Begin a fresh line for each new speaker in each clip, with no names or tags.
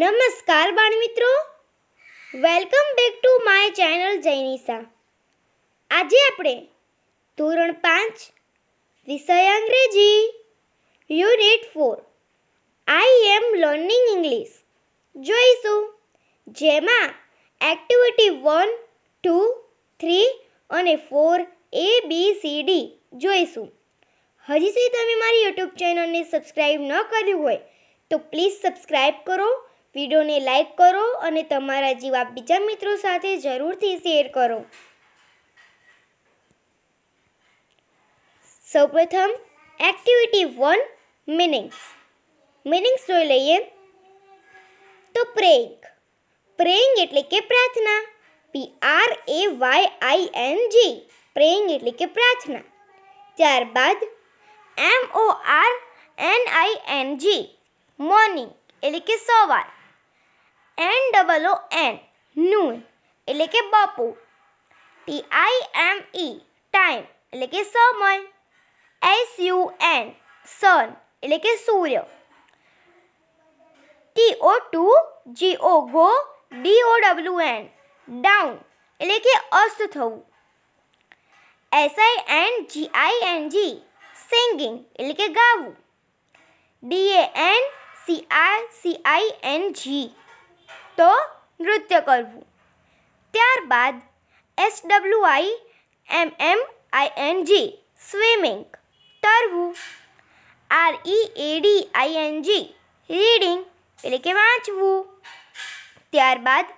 નમસ્કાર મિત્રો welcome back to my channel Jainisha આજે આપણે ધોરણ પાંચ વિષય અંગ્રેજી unit four I am learning English જોઈશું જેમાં એક્ટિવિટી વન ટુ થ્રી અને four A B C D જોઈશું હજી સુધી તમે મારી યુટ્યુબ ચેનલને સબસ્ક્રાઈબ ન કર્યું હોય તો પ્લીઝ સબસ્ક્રાઈબ કરો વિડીયોને લાઇક કરો અને તમારા જેવા બીજા મિત્રો સાથે જરૂરથી શેર કરો સૌપ્રથમ એક્ટિવિટી વન મિનિંગ્સ મિનિંગ્સ જોઈ લઈએ તો પ્રેઇંગ પ્રેઇંગ એટલે કે પ્રાર્થના P R A Y I N G praying એટલે કે પ્રાર્થના ત્યારબાદ M O R N I N G morning એટલે કે સવાર एन डबल एन नून एले कि बापू T I M E time एले कि समय एस यू एन सन एले कि सूर्य T O to G O go D O W N down एले कि अस्त थव S I N G I N ji singing एले कि गाँव D A N C I C I N G तो नृत्य करवु ત્યાર બાદ S W I M M I N G swimming કરवु R E A D I N G reading એટલે કે વાંચवु ત્યાર બાદ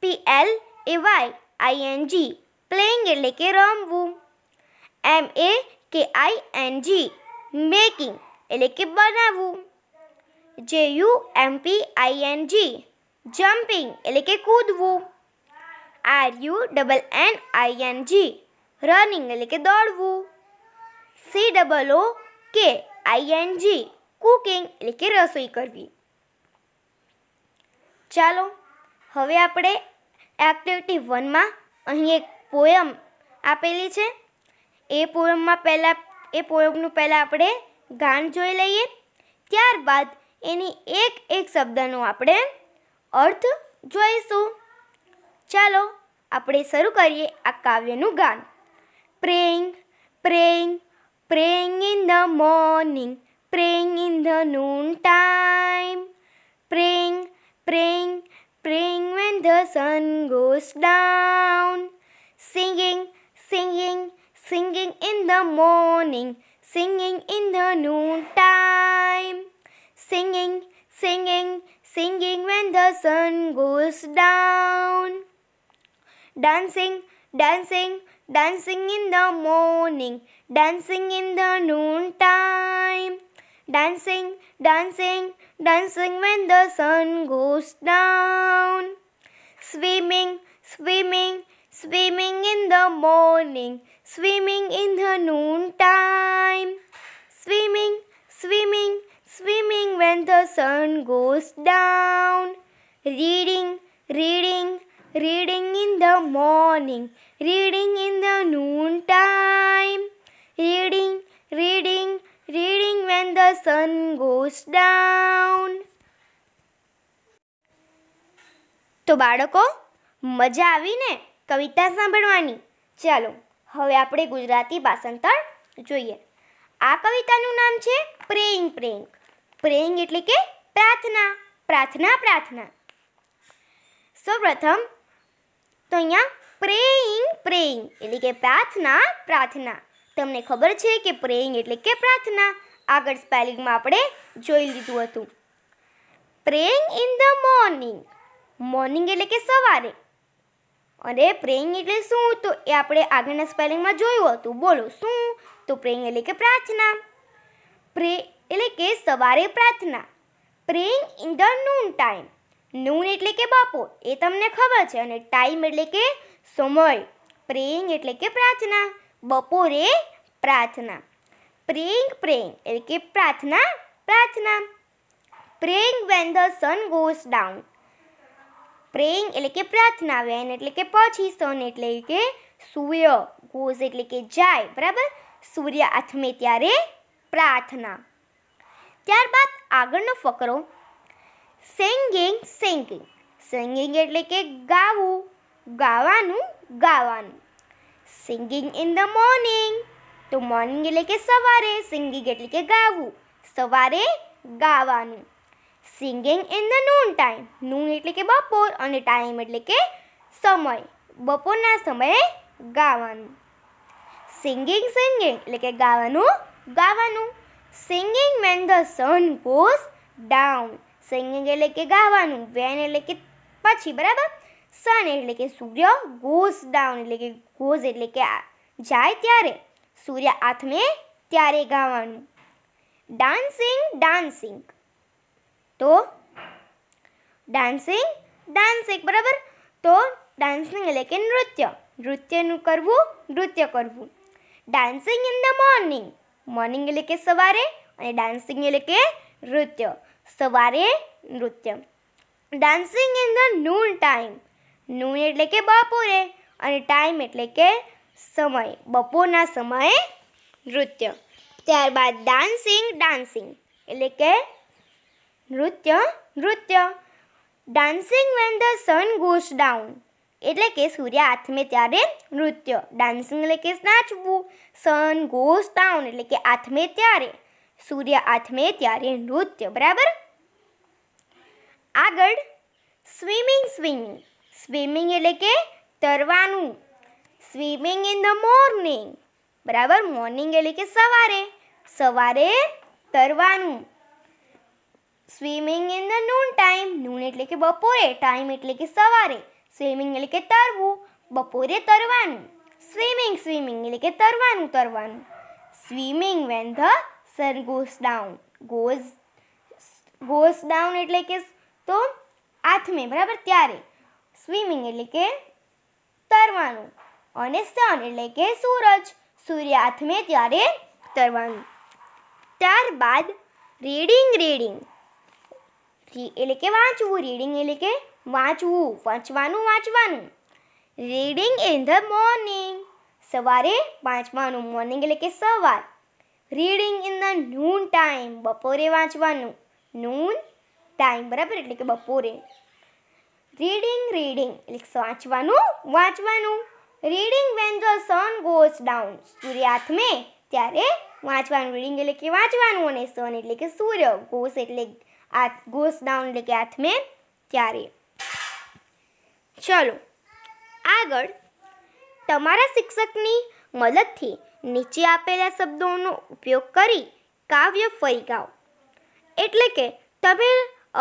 P L A Y I N G playing એટલે કે રમवु M A K I N G making એટલે કે બનાવवु J U M P I N G jumping એટલે કે કૂદવું R U double N I N G running એટલે કે દોડવું સી ડબલ ઓ કે આઈ એન જી કુકિંગ એટલે કે રસોઈ કરવી ચાલો હવે આપણે એક્ટિવિટી વનમાં અહીં એક પોયમ આપેલી છે એ પોયમમાં પહેલાં એ પોયમનું પહેલાં આપણે ગાન જોઈ લઈએ ત્યારબાદ એની એક એક શબ્દનો આપણે અર્થ જોઈશું ચાલો આપણે શરૂ કરીએ આ કાવ્યનું ગાન praying praying praying in the morning praying in the noon time praying praying praying when the Sun goes down singing singing singing in the morning singing in the noon time the sun goes down. Dancing, dancing, dancing in the morning, dancing in the noontime. Dancing, dancing, dancing when the sun goes down. Swimming, swimming, swimming in the morning, swimming in the noontime. Swimming, swimming, swimming when the sun goes down. reading, reading, reading in the morning, reading in the noon time, reading, reading, reading when the sun goes down. તો બાળકો મજા આવી ને કવિતા સાંભળવાની ચાલો હવે આપણે ગુજરાતી ભાષાંતર જોઈએ આ કવિતાનું નામ છે પ્રેઇંગ પ્રેઇંગ પ્રેઇંગ એટલે કે પ્રાર્થના પ્રાર્થના પ્રાર્થના સૌપ્રથમ તો અહીંયા પ્રેઇંગ પ્રેઇંગ એટલે કે પ્રાર્થના પ્રાર્થના તમને ખબર છે કે પ્રેઇંગ એટલે કે પ્રાર્થના આગળ સ્પેલિંગમાં આપણે જોઈ લીધું હતું praying in the morning morning એટલે કે સવારે અરે પ્રેઇંગ એટલે શું તો એ આપણે આગળના સ્પેલિંગમાં જોયું હતું બોલો શું તો પ્રેઇંગ એટલે કે પ્રાર્થના પ્રે એટલે કે સવારે પ્રાર્થના praying in the noon time noon એટલે કે બપોર એ તમને ખબર છે અને ટાઈમ એટલે કે સમય પ્રેઇંગ એટલે કે પ્રાર્થના બપોરે પ્રાર્થના પ્રેઇંગ પ્રેઇંગ એટલે કે પ્રાર્થના પ્રાર્થના praying when the sun goes down praying એટલે કે પ્રાર્થના વેન એટલે કે પછી સન એટલે કે સૂર્ય ગોઝ એટલે કે જાય બરાબર સૂર્ય આથમે ત્યારે પ્રાર્થના ત્યારબાદ આગળનો ફકરો સિંગિંગ સિંગિંગ સિંગિંગ એટલે કે ગાવું ગાવાનું ગાવાનું સિંગિંગ ઇન ધ મોર્નિંગ તો મોર્નિંગ એટલે કે સવારે સિંગિંગ એટલે કે ગાવું સવારે ગાવાનું singing in the noon time noon એટલે કે બપોર અને ટાઈમ એટલે કે સમય બપોરના સમયે ગાવાનું સિંગિંગ સિંગિંગ એટલે કે ગાવાનું ગાવાનું singing when the sun goes down singing એટલે કે ગાવાનું વેન એટલે કે પછી બરાબર સન એટલે કે સૂર્ય ગોઝ ડાઉન એટલે કે ગોઝ એટલે કે જાય ત્યારે સૂર્ય આથમે ત્યારે ગાવાનું ડાન્સિંગ ડાન્સિંગ તો ડાન્સિંગ ડાન્સિંગ બરાબર તો ડાન્સિંગ એટલે કે નૃત્ય નૃત્યનું કરવું નૃત્ય કરવું dancing in the morning morning એટલે કે સવારે અને ડાન્સિંગ એટલે કે નૃત્ય સવારે નૃત્ય dancing in the noon time noon એટલે કે બપોરે અને ટાઈમ એટલે કે સમય બપોરના સમયે નૃત્ય ત્યારબાદ ડાન્સિંગ ડાન્સિંગ એટલે કે નૃત્ય નૃત્ય dancing when the sun goes down એટલે કે સૂર્ય આથમે ત્યારે નૃત્ય ડાન્સિંગ એટલે કે નાચવું સન ગોઝ ડાઉન એટલે કે આથમે ત્યારે सूर्य आत्मे त्यारे नृत्य बराबर आग स्विमिंग स्विमिंग स्विमिंग एट के तरवानू स्विमिंग इन द मॉर्निंग बराबर मॉर्निंग एट के सवारे सवारे तरवानू swimming in the noon time noon एट के बपोरे टाइम एट के सवारे स्विमिंग एट के तरव बपोरे तरवानू स्विमिंग स्विमिंग एट के तरवानू तरवानू swimming when the sergos down goes goes down એટલે કે તો આથમ મે બરાબર ત્યારે સ્વિમિંગ એટલે કે તરવાનું ઓન અ સન એટલે કે સૂરજ સૂર્ય આથમ મે ત્યારે તરવાનું ત્યાર બાદ રીડિંગ રીડિંગ એટલે કે વાંચવું રીડિંગ એટલે કે વાંચવું વાંચવાનું વાંચવાનું રીડિંગ ઇન ધ મોર્નિંગ સવારે વાંચવાનું મોર્નિંગ એટલે કે સવાર reading in the noon time બપોરે વાંચવાનું નૂન ટાઈમ બરાબર એટલે કે બપોરે રીડિંગ રીડિંગ એટલે વાંચવાનું વાંચવાનું reading when the sun goes down સૂર્ય સૂર્યાથમે ત્યારે વાંચવાનું રીડિંગ એટલે કે વાંચવાનું અને સન એટલે કે સૂર્ય ગોસ એટલે આ ગોસ ડાઉન એટલે કે આથમે ત્યારે ચલો આગળ તમારા શિક્ષકની મદદથી નીચે આપેલા શબ્દોનો ઉપયોગ કરી કાવ્ય ફરી ગાઓ એટલે કે તમે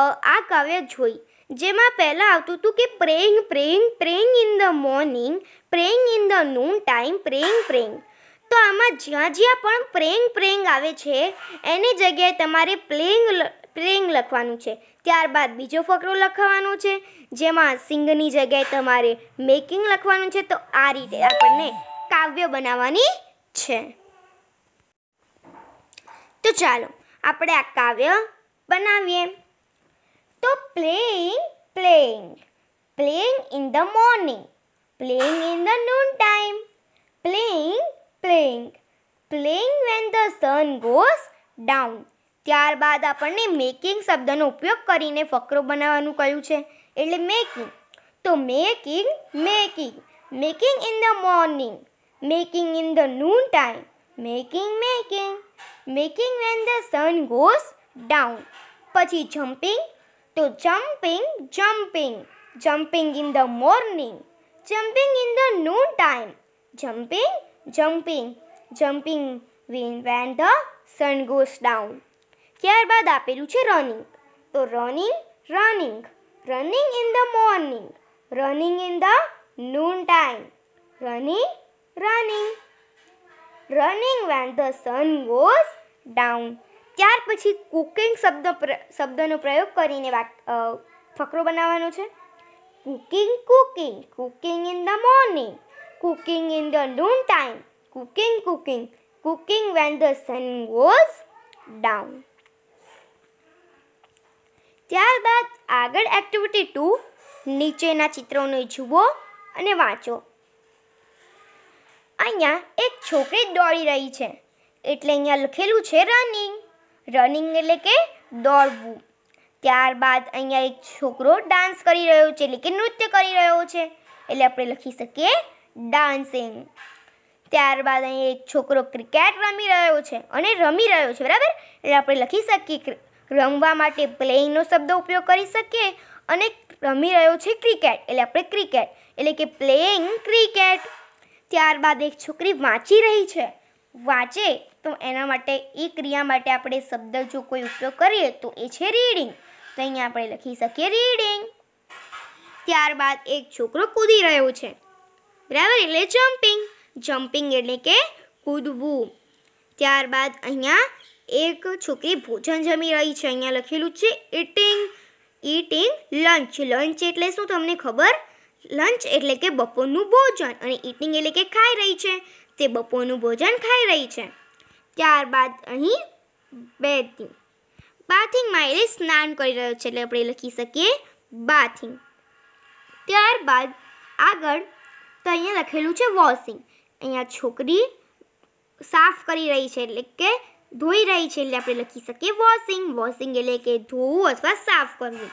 આ કાવ્ય જોઈ જેમાં પહેલાં આવતું હતું કે praying praying praying in the morning praying in the noon time praying praying તો આમાં જ્યાં જ્યાં પણ પ્રેંગ પ્રેંગ આવે છે એની જગ્યાએ તમારે પ્લેંગ પ્રેંગ લખવાનું છે ત્યારબાદ બીજો ફકરો લખવાનો છે જેમાં સિંગની જગ્યાએ તમારે મેકિંગ લખવાનું છે તો આ રીતે આપણને કાવ્ય બનાવવાની છે તો ચાલો આપણે આ કાવ્ય બનાવીએ તો playing playing playing in the morning playing in the noon time playing playing playing when the sun goes down ત્યારબાદ આપણને મેકિંગ શબ્દનો ઉપયોગ કરીને ફકરો બનાવવાનું કહ્યું છે એટલે મેકિંગ તો making making making in the morning making in the noontime, making, making, making when the sun goes down. Pachi jumping to jumping, jumping, jumping in the morning, jumping in the noontime, jumping, jumping, jumping when, when the sun goes down. ત્યારબાદ આપેલું છે running તો running running running in the morning running in the noon time running running running when the sun was down ત્યાર પછી cooking શબ્દ શબ્દનો પ્રયોગ કરીને વાક ફકરો બનાવવાનો છે cooking cooking cooking in the morning cooking in the noon time cooking cooking cooking when the sun was down ત્યારબાદ આગળ એક્ટિવિટી ટુ નીચેના ચિત્રોને જુઓ અને વાંચો અહીંયા એક છોકરી દોડી રહી છે એટલે અહીંયા લખેલું છે રનિંગ રનિંગ એટલે કે દોડવું ત્યારબાદ અહીંયા એક છોકરો ડાન્સ કરી રહ્યો છે એટલે કે નૃત્ય કરી રહ્યો છે એટલે આપણે લખી શકીએ ડાન્સિંગ ત્યારબાદ અહીંયા એક છોકરો ક્રિકેટ રમી રહ્યો છે અને રમી રહ્યો છે બરાબર એટલે આપણે લખી શકીએ રમવા માટે પ્લેઇંગનો શબ્દ ઉપયોગ કરી શકીએ અને રમી રહ્યો છે ક્રિકેટ એટલે આપણે ક્રિકેટ એટલે કે પ્લેઇંગ ક્રિકેટ ત્યારબાદ એક છોકરી વાંચી રહી છે વાંચે તો એના માટે એ ક્રિયા માટે આપણે શબ્દ જો કોઈ ઉપયોગ કરીએ તો એ છે રીડિંગ તો અહીંયા આપણે લખી શકીએ રીડિંગ ત્યારબાદ એક છોકરો કૂદી રહ્યો છે બરાબર એટલે જમ્પિંગ જમ્પિંગ એટલે કે કૂદવું ત્યારબાદ અહીંયા એક છોકરી ભોજન જમી રહી છે અહીંયા લખેલું છે ઇટિંગ ઇટિંગ લંચ લંચ એટલે શું તમને ખબર લંચ એટલે કે બપોરનું ભોજન અને ઇટિંગ એટલે કે ખાઈ રહી છે તે બપોરનું ભોજન ખાઈ રહી છે ત્યારબાદ અહીં બેથિંગ બાથિંગમાં એટલે સ્નાન કરી રહ્યો છે એટલે આપણે લખી શકીએ બાથિંગ ત્યારબાદ આગળ તો અહીંયા લખેલું છે વોશિંગ અહીંયા છોકરી સાફ કરી રહી છે એટલે કે ધોઈ રહી છે એટલે આપણે લખી શકીએ વોશિંગ વોશિંગ એટલે કે ધોવું અથવા સાફ કરવું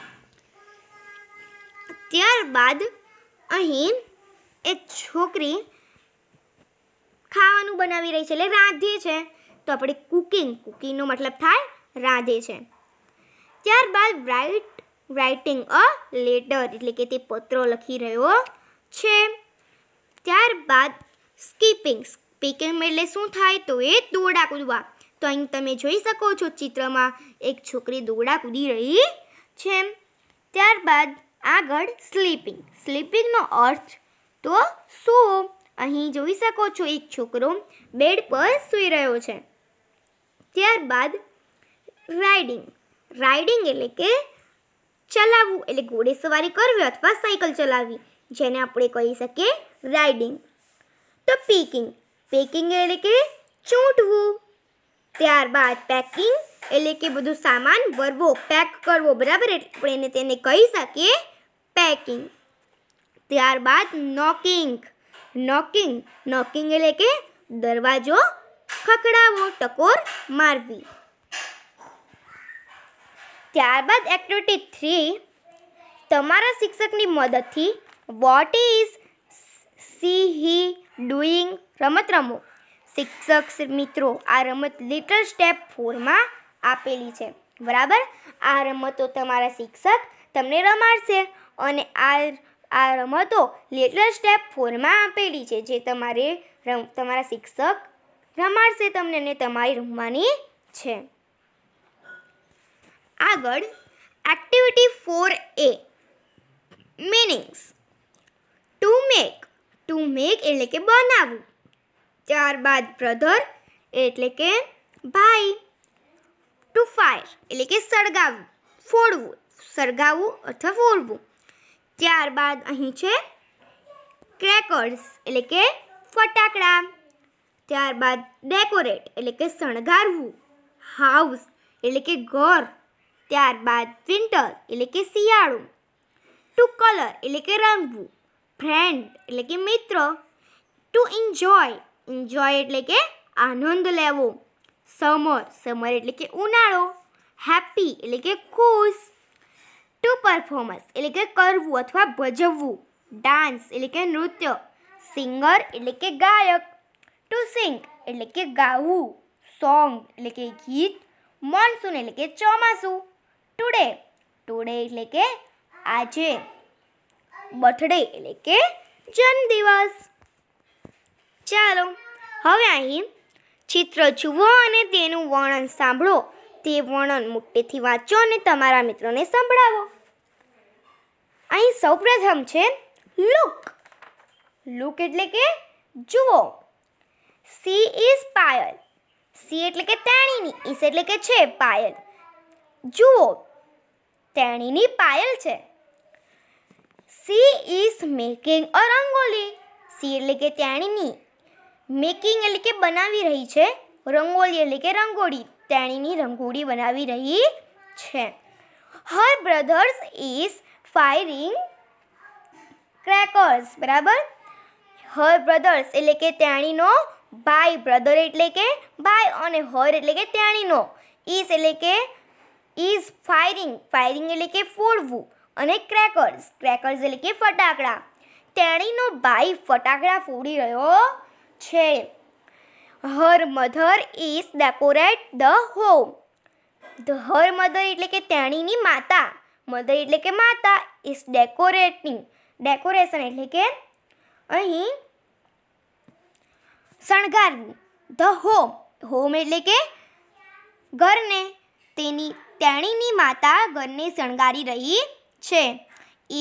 ત્યારબાદ અહીં એક છોકરી ખાવાનું બનાવી રહી છે એટલે રાંધે છે તો આપણે કુકિંગ કુકિંગનો મતલબ થાય રાંધે છે ત્યારબાદ રાઇટ રાઇટિંગ અ લેટર એટલે કે તે પત્રો લખી રહ્યો છે ત્યારબાદ સ્કીપિંગ સ્પીકિંગ એટલે શું થાય તો એ દોડા કૂદવા તો અહીં તમે જોઈ શકો છો ચિત્રમાં એક છોકરી દોડા કૂદી રહી છે ત્યારબાદ આગળ સ્લીપિંગ સ્લીપિંગનો અર્થ તો શું અહીં જોઈ શકો છો એક છોકરો બેડ પર સૂઈ રહ્યો છે ત્યારબાદ રાઇડિંગ રાઇડિંગ એટલે કે ચલાવવું એટલે ઘોડે સવારી કરવી અથવા સાયકલ ચલાવવી જેને આપણે કહી શકીએ રાઇડિંગ તો પેકિંગ પેકિંગ એટલે કે ચૂંટવું ત્યારબાદ પેકિંગ એટલે કે બધું સામાન ભરવો પેક કરવો બરાબર એટલે આપણે તેને કહી શકીએ પેકિંગ ત્યારબાદ નોકિંગ નોકિંગ નોકિંગ એટલે કે દરવાજો ખખડાવો ટકોર મારવી ત્યારબાદ એક્ટિવિટી થ્રી તમારા શિક્ષકની મદદથી what is she he doing રમત રમો શિક્ષક મિત્રો આ રમત લિટલ સ્ટેપ ફોરમાં આપેલી છે બરાબર આ રમતો તમારા શિક્ષક તમને રમાડશે અને આ આ રમતો લેટર સ્ટેપ ફોરમાં આપેલી છે જે તમારે રમ તમારા શિક્ષક રમાડશે તમને અને તમારી રમવાની છે આગળ activity four A meanings to make to make એટલે કે બનાવવું ત્યારબાદ બ્રધર એટલે કે ભાઈ ટુ ફાયર એટલે કે સળગાવવું ફોડવું સળગાવવું અથવા ફોડવું त્યારબાદ અહીં છે ક્રકર્સ એટલે કે ફટાકડા ત્યારબાદ ડેકોરેટ એટલે કે સણગારવું હાઉસ એટલે કે ઘર ત્યારબાદ વિન્ટર એટલે કે શિયાળું ટુ કલર એટલે કે રંગવું ફ્રેન્ડ એટલે કે મિત્ર ટુ એન્જોય એન્જોય એટલે કે આનંદ લેવો સમર સમર એટલે કે ઉનાળો હેપી એટલે કે ખુશ ટુ પરફોર્મન્સ એટલે કે કરવું અથવા ભજવવું ડાન્સ એટલે કે નૃત્ય સિંગર એટલે કે ગાયક ટુ સિંગ એટલે કે ગાવું સોંગ એટલે કે ગીત મોન્સૂન એટલે કે ચોમાસું ટુડે ટુડે એટલે કે આજે બર્થડે એટલે કે જન્મદિવસ ચાલો હવે અહીં ચિત્ર જુઓ અને તેનું વર્ણન સાંભળો તે વર્ણન મોટેથી વાંચો અને તમારા મિત્રોને સંભળાવો અહીં સૌપ્રથમ છે લુક લુક એટલે કે જુઓ સી ઇઝ પાયલ સી એટલે કે તેણીની ઇસ એટલે કે છે પાયલ જુઓ તેણીની પાયલ છે she is making a rangoli she એટલે કે તેણીની મેકિંગ એટલે કે બનાવી રહી છે રંગોળી એટલે કે રંગોળી તેણીની રંગોળી બનાવી રહી છે her brothers is firing crackers બરાબર હર બ્રધર્સ એટલે કે તેણીનો ભાઈ બ્રધર એટલે કે ભાઈ અને હર એટલે કે તેણીનો ઇઝ એટલે કે ઇઝ ફાયરિંગ ફાયરિંગ એટલે કે ફોડવું અને ક્રેકર્સ ક્રેકર્સ એટલે કે ફટાકડા તેણીનો ભાઈ ફટાકડા ફોડી રહ્યો છે her mother is decorate the home the her mother એટલે કે તેણીની માતા મધર એટલે કે માતા ઇઝ ડેકોરેટિંગ ડેકોરેશન એટલે કે અહીં શણગારવું ધ હોમ હોમ એટલે કે ઘરને તેની તેણીની માતા ઘરને શણગારી રહી છે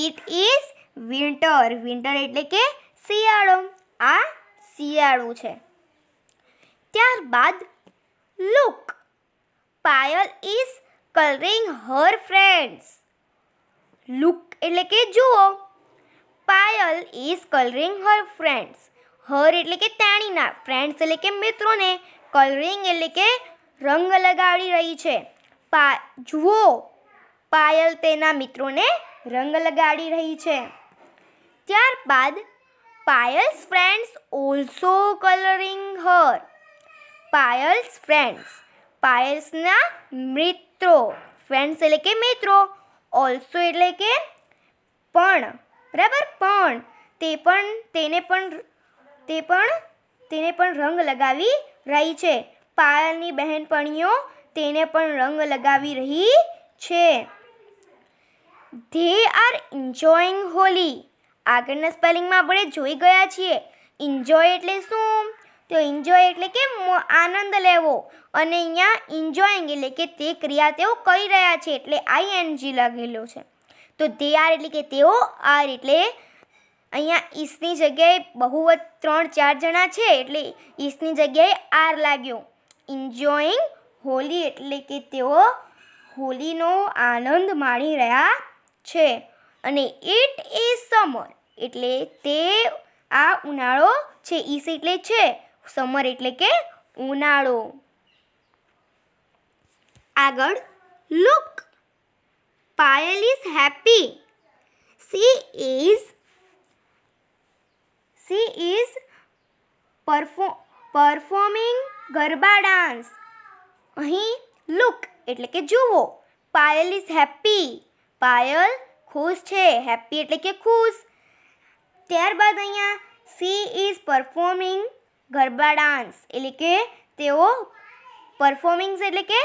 ઇટ ઇઝ વિન્ટર વિન્ટર એટલે કે શિયાળો આ શિયાળો છે ત્યારબાદ look Payal is colouring her friends look એટલે કે જુઓ Payal is colouring her friends her એટલે કે તેણીના ફ્રેન્ડ્સ એટલે કે મિત્રોને કલરિંગ એટલે કે રંગ લગાડી રહી છે પા જુઓ પાયલ તેના મિત્રોને રંગ લગાડી રહી છે ત્યારબાદ Payal's friends also colouring her Payal's friends પાયલ્સના મિત્રો ફ્રેન્ડ્સ એટલે કે મિત્રો ઓલ્સો એટલે કે પણ બરાબર પણ તે પણ તેને પણ તે પણ તેને પણ રંગ લગાવી રહી છે પાયલની બહેનપણીઓ તેને પણ રંગ લગાવી રહી છે ધે આર એન્જોઈંગ હોલી આગળના સ્પેલિંગમાં આપણે જોઈ ગયા છીએ ઇન્જોય એટલે શું તો એન્જોય એટલે કે આનંદ લેવો અને અહીંયા એન્જોઈંગ એટલે કે તે ક્રિયા તેઓ કરી રહ્યા છે એટલે આઈ એન જી લાગેલો છે તો તે આર એટલે કે તેઓ આર એટલે અહીંયા ઈસની જગ્યાએ બહુવત ત્રણ ચાર જણા છે એટલે ઈસની જગ્યાએ આર લાગ્યો ઇન્જોઈંગ હોલી એટલે કે તેઓ હોલીનો આનંદ માણી રહ્યા છે અને ઇટ ઇઝ સમર એટલે તે આ ઉનાળો છે ઈસ એટલે છે સમર એટલે કે ઉનાળો આગળ look Payal is happy she is she is performing garba dance અહીં લુક એટલે કે જુઓ પાયલ ઇઝ હેપી પાયલ ખુશ છે હેપ્પી એટલે કે ખુશ ત્યારબાદ અહીંયા she is performing garba dance એટલે કે તેઓ પરફોર્મિંગ્સ એટલે કે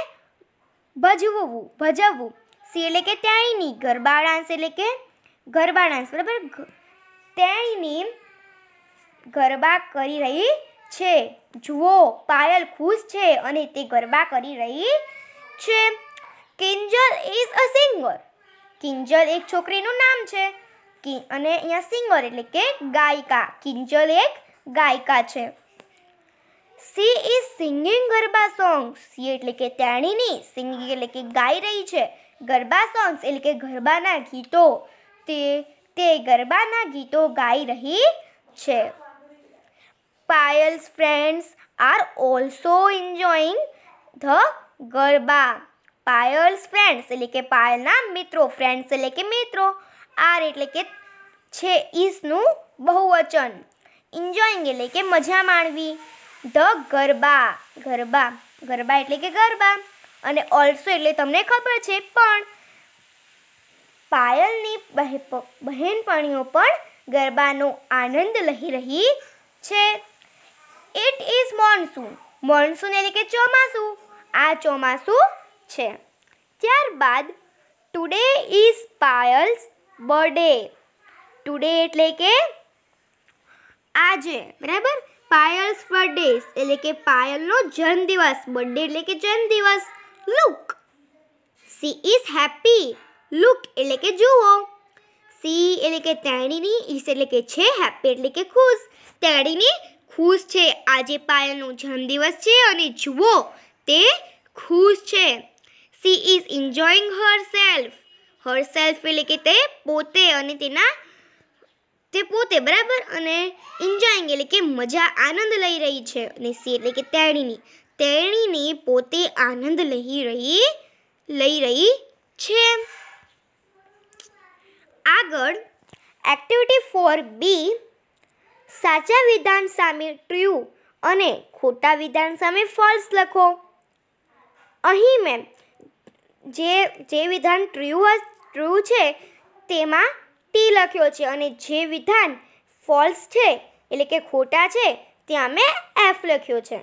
ભજવવું ભજવવું સી એટલે કે તેણીની ગરબા ડાન્સ એટલે કે ગરબા ડાન્સ બરાબર તેણીની ગરબા કરી રહી છે જુઓ પાયલ ખુશ છે અને તે ગરબા કરી રહી છે Kinjal is a singer Kinjal એક છોકરીનું નામ છે અને અહીંયા સિંગર એટલે કે ગાયિકા કિંજલ એક ગાયિકા છે she is singing garba song she એટલે કે તેણીની સિંગિંગ એટલે કે ગાઈ રહી છે ગરબા સોંગ્સ એટલે કે ગરબાના ગીતો તે તે ગરબાના ગીતો ગાઈ રહી છે Payal's friends are also enjoying the garba Payal's friends એટલે કે પાયલના મિત્રો ફ્રેન્ડ્સ એટલે કે મિત્રો આર એટલે કે છે ઈસનું બહુવચન એન્જોઈંગ એટલે કે મજા માણવી ધ ગરબા ગરબા ગરબા એટલે કે ગરબા અને ઓલ્સો એટલે તમને ખબર છે પણ પાયલની બહેનપણીઓ પણ ગરબાનો આનંદ લઈ રહી છે ઇટ ઇઝ મોન્સૂન મોન્સૂન એટલે કે ચોમાસું આ ચોમાસું છે ત્યારબાદ today is Payal's birthday today એટલે કે આજે બરાબર પાયલ્સ બર્થડે એટલે કે પાયલનો જન્મદિવસ બર્થડે એટલે કે જન્મદિવસ look she is happy look એટલે કે જુઓ સી એટલે કે તેણીની ઇઝ એટલે કે છે હેપી એટલે કે ખુશ તેણીની ખુશ છે આજે પાયલનો જન્મદિવસ છે અને જુઓ તે ખુશ છે she is enjoying herself herself એટલે કે તે પોતે અને તેના તે પોતે બરાબર અને એન્જોઈંગ એટલે કે મજા આનંદ લઈ રહી છે અને સી એટલે કે તેણીની તેણીની પોતે આનંદ લઈ રહી લઈ રહી છે આગળ એક્ટિવિટી ફોર બી સાચા વિધાન સામે ટ્રુ અને ખોટા વિધાન સામે ફોલ્સ લખો અહીં મેં જે જે વિધાન ટ્રુ ટ્રુ છે તેમાં ટી લખ્યો છે અને જે વિધાન ફોલ્સ છે એટલે કે ખોટા છે ત્યાં મેં એફ લખ્યો છે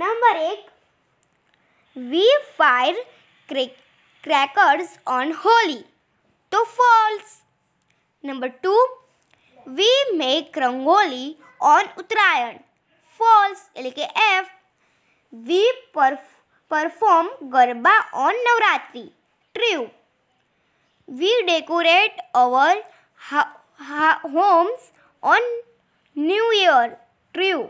નંબર એક we fire crackers on Holi તો false number two we make rangoli on Uttarayan false એટલે કે F we perform garba on Navratri true we decorate our ha- ha- homes on New Year true.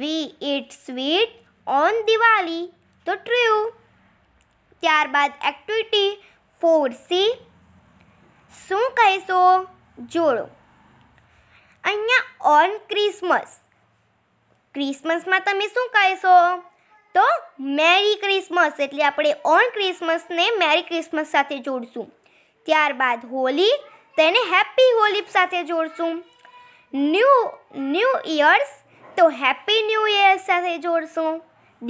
We eat sweet on Diwali તો true ત્યારબાદ activity four C શું કહેશો જોડો અહીંયા on Christmas ક્રિસમસમાં તમે શું કહેશો તો મેરી ક્રિસમસ એટલે આપણે ઓન ક્રિસમસને મેરી ક્રિસમસ સાથે જોડશું ત્યારબાદ હોલી તેને હેપી હોલી સાથે જોડશું ન્યૂ ન્યૂ ઇયર્સ તો હેપી ન્યૂ ઇયર સાથે જોડશું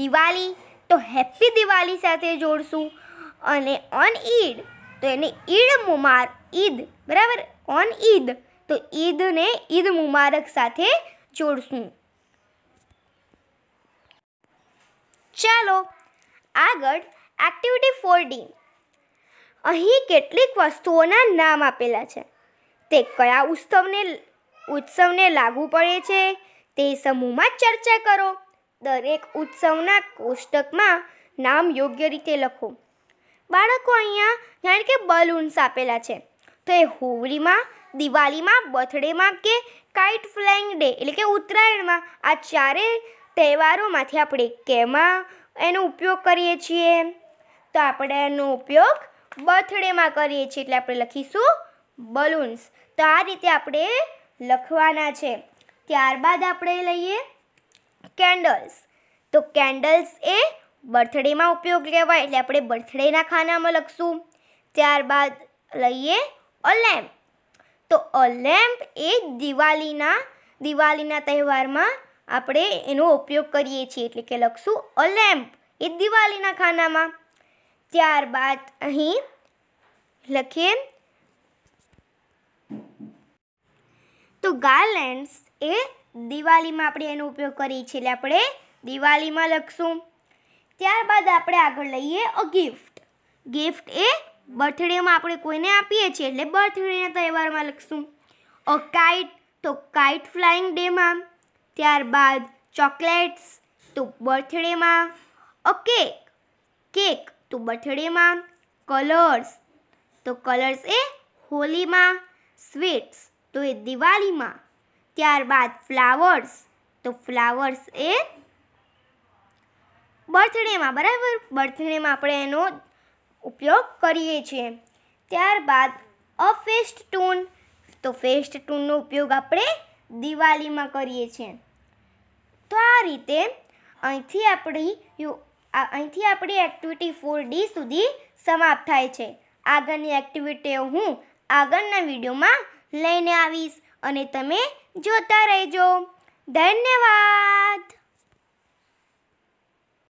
દિવાળી તો હેપી દિવાળી સાથે જોડશું અને ઓન ઈદ તો એને ઈદ મુમાર ઈદ બરાબર ઓન ઈદ તો ઈદને ઈદ મુબારક સાથે જોડશું ચાલો આગળ એક્ટિવિટી ફોર ડી અહીં કેટલીક વસ્તુઓના નામ આપેલા છે તે કયા ઉત્સવને ઉત્સવને લાગુ પડે છે તે સમૂહમાં ચર્ચા કરો દરેક ઉત્સવના કોષ્ટકમાં નામ યોગ્ય રીતે લખો બાળકો અહીંયા જાણે કે બલૂન્સ આપેલા છે તો એ હોળીમાં દિવાળીમાં બર્થડેમાં કે કાઇટ ફ્લાઇંગ ડે એટલે કે ઉત્તરાયણમાં આ ચારેય તહેવારોમાંથી આપણે કેમાં એનો ઉપયોગ કરીએ છીએ તો આપણે એનો ઉપયોગ બર્થડેમાં કરીએ છીએ એટલે આપણે લખીશું બલૂન્સ તો આ રીતે આપણે લખવાના છે ત્યારબાદ આપણે લઈએ કેન્ડલ્સ તો કેન્ડલ્સ એ બર્થડેમાં ઉપયોગ લેવાય એટલે આપણે બર્થડેના ખાનામાં લખશું ત્યારબાદ લઈએ અલેમ્પ તો અલેમ્પ એ દિવાળીના દિવાળીના તહેવારમાં આપણે એનો ઉપયોગ કરીએ છીએ એટલે કે લખશું અલેમ્પ એ દિવાળીના ખાનામાં ત્યારબાદ અહીં લખીએ તો ગાર્લેન્ડ્સ એ દિવાળીમાં આપણે એનો ઉપયોગ કરીએ છીએ એટલે આપણે દિવાળીમાં લખશું ત્યારબાદ આપણે આગળ લઈએ અ ગિફ્ટ ગિફ્ટ એ બર્થડેમાં આપણે કોઈને આપીએ છીએ એટલે બર્થડેના તહેવારમાં લખશું અ કાઇટ તો કાઇટ ફ્લાઇંગ ડેમાં ત્યારબાદ ચોકલેટ્સ તો બર્થડેમાં અ કેક તો બથડેમાં કલર્સ તો કલર્સ એ હોલીમાં સ્વીટ્સ તો એ દિવાળીમાં ત્યારબાદ ફ્લાવર્સ તો ફ્લાવર્સ એ બર્થડેમાં બરાબર બર્થડેમાં આપણે એનો ઉપયોગ કરીએ છીએ ત્યારબાદ અફેસ્ટ ટૂન તો ફેસ્ટ ટૂનનો ઉપયોગ આપણે દિવાળીમાં કરીએ છીએ તો આ રીતે અહીંથી આપણી અહીંથી આપણી એક્ટિવિટી ફોર ડી સુધી સમાપ્ત થાય છે આગળની એક્ટિવિટીઓ હું આગળના વિડીયોમાં લઈને આવીશ અને તમે જોતા રહેજો ધન્યવાદ